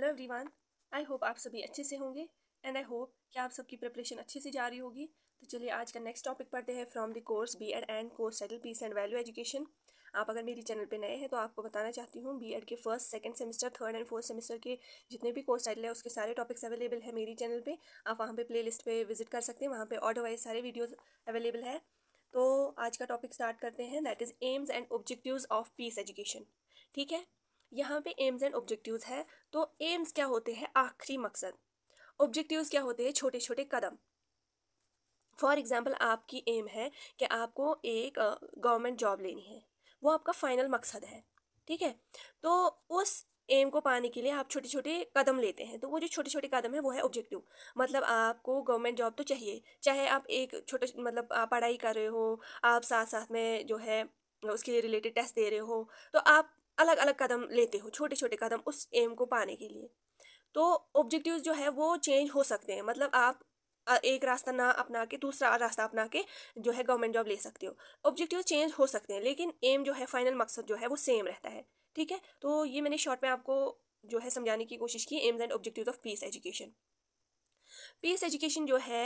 hello everyone I hope आप सभी अच्छे से होंगे एंड आई होप कि आप सबकी प्रिपरेशन अच्छे से जा रही होगी तो चलिए आज का नेक्स्ट टॉपिक पढ़ते हैं from the course B Ed and course settle peace and value education आप अगर मेरे चैनल पे नए हैं तो आपको बताना चाहती हूँ बी एड के first second semester third and fourth semester के जितने भी कोर्स टाइटल है उसके सारे टॉपिक्स अवेलेबल है मेरी चैनल पे आप वहाँ पे प्ले लिस्ट पे विजिट कर सकते हैं वहाँ पे ऑडो वाइज सारे वीडियोज़ अवेलेबल है तो आज का टॉपिक स्टार्ट करते हैं that is aims and objective of peace education ठीक है यहाँ पे एम्स एंड ऑब्जेक्टिव्स है तो एम्स क्या होते हैं आखिरी मकसद ऑब्जेक्टिव्स क्या होते हैं छोटे छोटे कदम फॉर एग्ज़ाम्पल आपकी एम है कि आपको एक गवर्नमेंट जॉब लेनी है वो आपका फाइनल मकसद है ठीक है तो उस एम को पाने के लिए आप छोटे छोटे कदम लेते हैं तो वो जो छोटे छोटे कदम है वो है ऑब्जेक्टिव मतलब आपको गवर्नमेंट जॉब तो चाहिए चाहे आप एक छोटे मतलब आप पढ़ाई कर रहे हो आप साथ साथ में जो है उसके लिए रिलेटेड टेस्ट दे रहे हो तो आप अलग अलग कदम लेते हो छोटे छोटे कदम उस एम को पाने के लिए तो ऑब्जेक्टिव जो है वो चेंज हो सकते हैं मतलब आप एक रास्ता ना अपना के दूसरा रास्ता अपना के जो है गवर्नमेंट जॉब ले सकते हो ऑब्जेक्टिव चेंज हो सकते हैं लेकिन एम जो है फाइनल मकसद जो है वो सेम रहता है ठीक है तो ये मैंने शॉर्ट में आपको जो है समझाने की कोशिश की aims and objective of peace education peace education जो है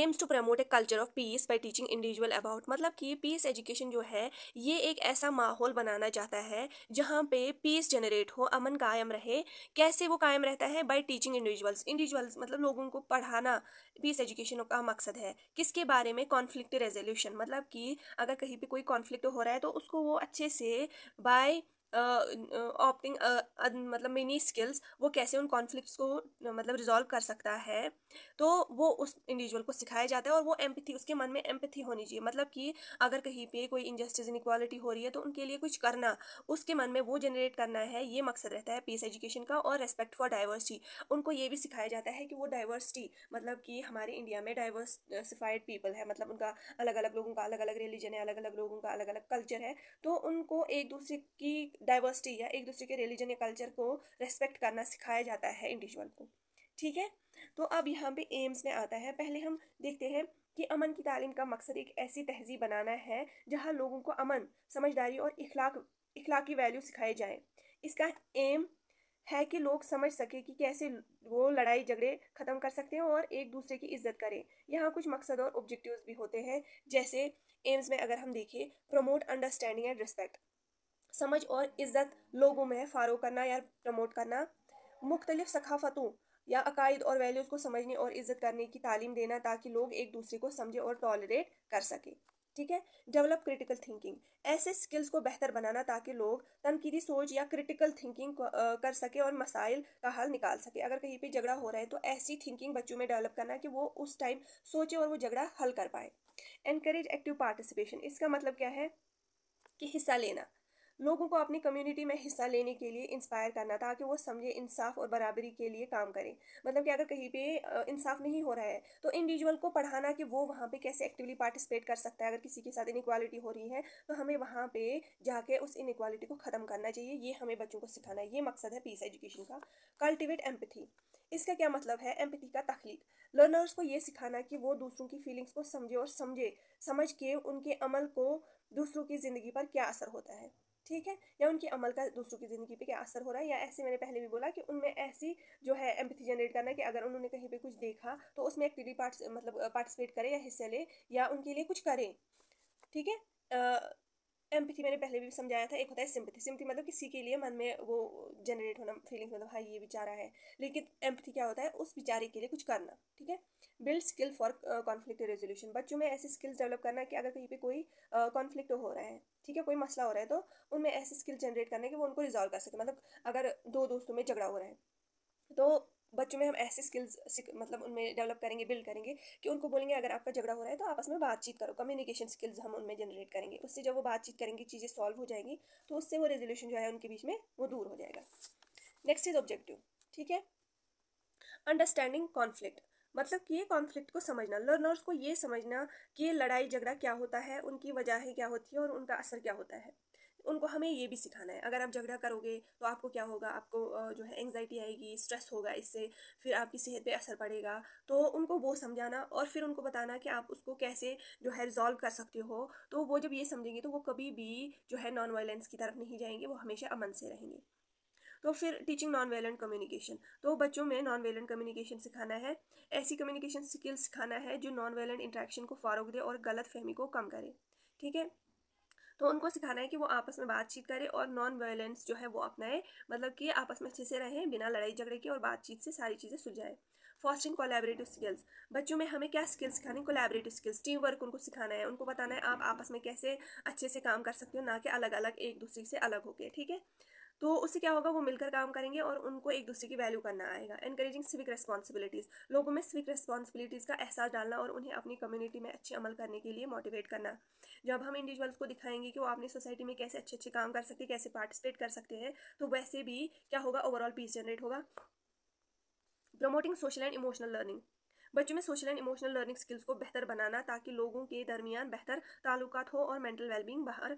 aims to promote a culture of peace by teaching individual about मतलब कि पीस एजुकेशन जो है ये एक ऐसा माहौल बनाना चाहता है जहाँ पे पीस जनरेट हो अमन कायम रहे कैसे वो कायम रहता है बाई टीचिंग इंडिविजुअल्स इंडिविजुअल्स मतलब लोगों को पढ़ाना पीस एजुकेशन का मकसद है किसके बारे में कॉन्फ्लिक्ट रेजोल्यूशन मतलब कि अगर कहीं पर कोई कॉन्फ्लिक्ट हो रहा है तो उसको वो अच्छे से बाई ऑप्टिंग मतलब मिनी स्किल्स वो कैसे उन कॉन्फ्लिक्ट्स को मतलब रिजॉल्व कर सकता है तो वो उस इंडिविजुअल को सिखाया जाता है और वो एम्पथी उसके मन में एम्पथी होनी चाहिए मतलब कि अगर कहीं पे कोई इनजस्टिस इनक्वालिटी हो रही है तो उनके लिए कुछ करना उसके मन में वो जनरेट करना है ये मकसद रहता है पीस एजुकेशन का और रेस्पेक्ट फॉर डाइवर्सिटी उनको ये भी सिखाया जाता है कि वो डाइवर्सिटी मतलब कि हमारे इंडिया में डाइवर्सिफाइड पीपल है मतलब उनका अलग अलग लोगों का अलग अलग रिलीजन है अलग अलग लोगों का अलग अलग कल्चर है तो उनको एक दूसरे की डाइवर्सिटी या एक दूसरे के रिलीजन या कल्चर को रेस्पेक्ट करना सिखाया जाता है इंडिविजुअल को ठीक है तो अब यहाँ पे एम्स में आता है पहले हम देखते हैं कि अमन की तालीम का मकसद एक ऐसी तहजीब बनाना है जहाँ लोगों को अमन समझदारी और इखलाक इखलाकी वैल्यू सिखाए जाएँ इसका एम है कि लोग समझ सकें कि कैसे वो लड़ाई झगड़े ख़त्म कर सकते हैं और एक दूसरे की इज्जत करें यहाँ कुछ मकसद और ऑब्जेक्टिव्स भी होते हैं जैसे एम्स में अगर हम देखें प्रमोट अंडरस्टैंडिंग एंड रिस्पेक्ट समझ और इज्जत लोगों में फ़ारो करना या प्रमोट करना मुख्तलिफ सकाफ़तों या अकायद और वैल्यूज़ को समझने और इज़्ज़त करने की तालीम देना ताकि लोग एक दूसरे को समझे और टॉलरेट कर सकें ठीक है डेवलप क्रिटिकल थिंकिंग ऐसे स्किल्स को बेहतर बनाना ताकि लोग तनकीदी सोच या क्रिटिकल थिंकिंग कर सके और मसाइल का हल निकाल सके अगर कहीं पे झगड़ा हो रहा है तो ऐसी थिंकिंग बच्चों में डेवलप करना कि वो उस टाइम सोचे और वो झगड़ा हल कर पाए एनकरेज एक्टिव पार्टिसिपेशन इसका मतलब क्या है कि हिस्सा लेना लोगों को अपनी कम्युनिटी में हिस्सा लेने के लिए इंस्पायर करना ताकि वो समझे इंसाफ और बराबरी के लिए काम करें मतलब कि अगर कहीं पे इंसाफ नहीं हो रहा है तो इंडिविजुअल को पढ़ाना कि वो वहाँ पे कैसे एक्टिवली पार्टिसिपेट कर सकता है अगर किसी के साथ इनक्वालिटी हो रही है तो हमें वहाँ पे जाके उस इनक्वालिटी को ख़त्म करना चाहिए ये हमें बच्चों को सिखाना है ये मकसद है पीस एजुकेशन का कल्टिवेट एम्पथी इसका क्या मतलब है एम्पथी का तख्लीक लर्नर्स को ये सिखाना कि वो दूसरों की फीलिंग्स को समझे और समझे समझ के उनके अमल को दूसरों की ज़िंदगी पर क्या असर होता है ठीक है या उनके अमल का दूसरों की ज़िंदगी पे क्या असर हो रहा है या ऐसे मैंने पहले भी बोला कि उनमें ऐसी जो है एम्पथी जनरेट करना कि अगर उन्होंने कहीं पे कुछ देखा तो उसमें एक्टिवली पार्ट मतलब पार्टिसिपेट करें या हिस्सा लें या उनके लिए कुछ करें ठीक है एम्पथी मैंने पहले भी समझाया था एक होता है सिम्पथी सिम्पथी मतलब किसी के लिए मन में वो जनरेट होना फीलिंग मतलब हाँ ये बेचारा है लेकिन एम्पथी क्या होता है उस बेचारे के लिए कुछ करना ठीक है build skill for conflict resolution बच्चों में ऐसी स्किल्स डेवलप करना कि अगर कहीं पे कोई कॉन्फ्लिक्ट uh, हो रहा है ठीक है कोई मसला हो रहा है तो उनमें ऐसी स्किल जनरेट करना कि वो उनको रिजॉल्व कर सके मतलब अगर दो दोस्तों में झगड़ा हो रहा है तो बच्चों में हम ऐसे स्किल्स मतलब उनमें डेवलप करेंगे बिल्ड करेंगे कि उनको बोलेंगे अगर आपका झगड़ा हो रहा है तो आपस में बातचीत करो कम्युनिकेशन स्किल्स हम उनमें जनरेट करेंगे उससे जब वो बातचीत करेंगे चीज़ें सॉल्व हो जाएंगी तो उससे वो रेजोल्यूशन जो है उनके बीच में वो दूर हो जाएगा नेक्स्ट इज ऑब्जेक्टिव ठीक है अंडरस्टैंडिंग कॉन्फ्लिक्ट मतलब कि ये कॉन्फ्लिक्ट को समझना लर्नर्स को ये समझना कि ये लड़ाई झगड़ा क्या होता है उनकी वजहें क्या होती है और उनका असर क्या होता है उनको हमें ये भी सिखाना है अगर आप झगड़ा करोगे तो आपको क्या होगा आपको जो है एंगजाइटी आएगी स्ट्रेस होगा इससे फिर आपकी सेहत पे असर पड़ेगा तो उनको वो समझाना और फिर उनको बताना कि आप उसको कैसे जो है रिजॉल्व कर सकते हो तो वो जब ये समझेंगे तो वो कभी भी जो है नॉन वायलेंस की तरफ नहीं जाएंगे वो हमेशा अमन से रहेंगे तो फिर टीचिंग नॉन वायलेंट कम्युनिकेशन तो बच्चों में नॉन वायलेंट कम्युनिकेशन सिखाना है ऐसी कम्युनिकेशन स्किल सिखाना है जो नॉन वायलेंट इंट्रैक्शन को फ़ारोग दे और गलत फहमी को कम करे ठीक है तो उनको सिखाना है कि वो आपस में बातचीत करें और नॉन वायलेंस जो है वो अपनाएं मतलब कि आपस में अच्छे से रहें बिना लड़ाई झगड़े के और बातचीत से सारी चीज़ें सुलझाएं फॉस्टिंग कोलेबरेटिव स्किल्स बच्चों में हमें क्या स्किल्स सिखानी कोलेबरेटिव स्किल्स टीम वर्क उनको सिखाना है उनको बताना है आप आपस में कैसे अच्छे से काम कर सकते हो ना कि अलग अलग एक दूसरे से अलग होके ठीक है तो उससे क्या होगा वो मिलकर काम करेंगे और उनको एक दूसरे की वैल्यू करना आएगा इनक्रेजिंग सिविक रिस्पॉन्सिबिलिटीज लोगों में सिविक रिस्पॉन्सिबिलिटीज़ का एहसास डालना और उन्हें अपनी कम्युनिटी में अच्छे अमल करने के लिए मोटिवेट करना जब हम इंडिविजुअल्स को दिखाएंगे कि वो अपनी सोसाइटी में कैसे अच्छे अच्छे काम कर सकते कैसे पार्टिसिपेट कर सकते हैं तो वैसे भी क्या होगा ओवरऑल पीस जनरेट होगा promoting social and emotional learning बच्चों में social and emotional learning skills को बेहतर बनाना ताकि लोगों के दरमियान बेहतर ताल्लुक हो और मेंटल वेलबींग बाहर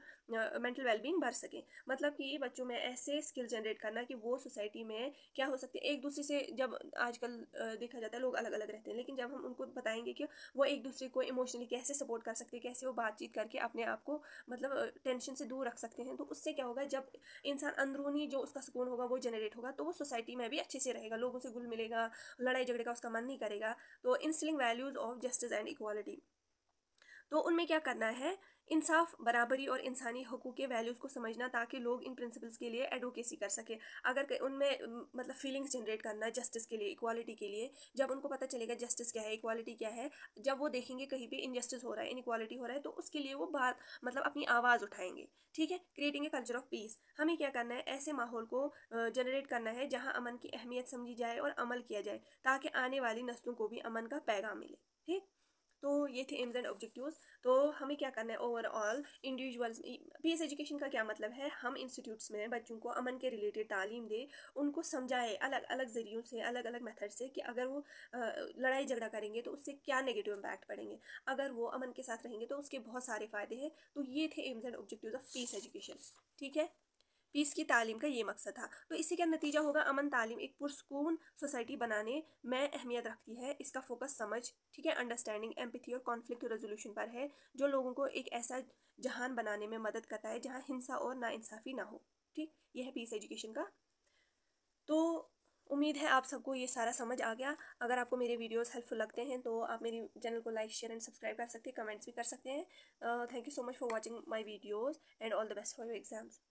मेंटल वेलबींग बढ़ सके मतलब कि बच्चों में ऐसे स्किल जनरेट करना कि वो सोसाइटी में क्या हो सकते एक दूसरे से जब आजकल देखा जाता है लोग अलग अलग रहते हैं लेकिन जब हम उनको बताएंगे कि वो एक दूसरे को इमोशनली कैसे सपोर्ट कर सकते कैसे वो बातचीत करके अपने आप को मतलब टेंशन से दूर रख सकते हैं तो उससे क्या होगा जब इंसान अंदरूनी जो उसका सुकून होगा वो जनरेट होगा तो वो सोसाइटी में भी अच्छे से रहेगा लोगों से गुल मिलेगा लड़ाई झगड़े का उसका मन नहीं करेगा तो instilling values of justice and equality तो उनमें क्या करना है इंसाफ बराबरी और इंसानी हकूक़ के वैल्यूज़ को समझना ताकि लोग इन प्रिंसिपल्स के लिए एडवोकेसी कर सकें अगर उनमें मतलब फीलिंग्स जनरेट करना जस्टिस के लिए इक्वालिटी के लिए जब उनको पता चलेगा जस्टिस क्या है इक्वालिटी क्या है जब वो देखेंगे कहीं पर इनजस्टिस हो रहा है इनक्वालिटी हो रहा है तो उसके लिए वो बात मतलब अपनी आवाज़ उठाएंगे ठीक है creating a culture of peace हमें क्या करना है ऐसे माहौल को जनरेट करना है जहाँ अमन की अहमियत समझी जाए और अमल किया जाए ताकि आने वाली नस्लों को भी अमन का पैगाम मिले तो ये थे एम्स एंड ऑब्जेक्टिव्स तो हमें क्या करना है ओवरऑल इंडिविजुअल्स एस एजुकेशन का क्या मतलब है हम इंस्टीट्यूट्स में बच्चों को अमन के रिलेटेड तालीम दें उनको समझाए अलग अलग ज़रियों से अलग अलग मेथड से कि अगर वो लड़ाई झगड़ा करेंगे तो उससे क्या नेगेटिव इम्पैक्ट पड़ेंगे अगर वो अमन के साथ रहेंगे तो उसके बहुत सारे फ़ायदे हैं तो ये थे aims and objective of peace education ठीक है पीस की तालीम का ये मकसद था तो इसी का नतीजा होगा अमन तालीम एक पुरस्कून सोसाइटी बनाने में अहमियत रखती है इसका फोकस समझ ठीक है अंडरस्टैंडिंग एम्पथी और कॉन्फ्लिक्ट रेजोल्यूशन पर है जो लोगों को एक ऐसा जहान बनाने में मदद करता है जहाँ हिंसा और नाइंसाफ़ी ना हो ठीक यह है पीस एजुकेशन का तो उम्मीद है आप सबको ये सारा समझ आ गया अगर आपको मेरे वीडियोस हेल्पफुल लगते हैं तो आप मेरे चैनल को लाइक शेयर एंड सब्सक्राइब कर सकते हैं कमेंट्स भी कर सकते हैं thank you so much for watching my videos and all the best for your exams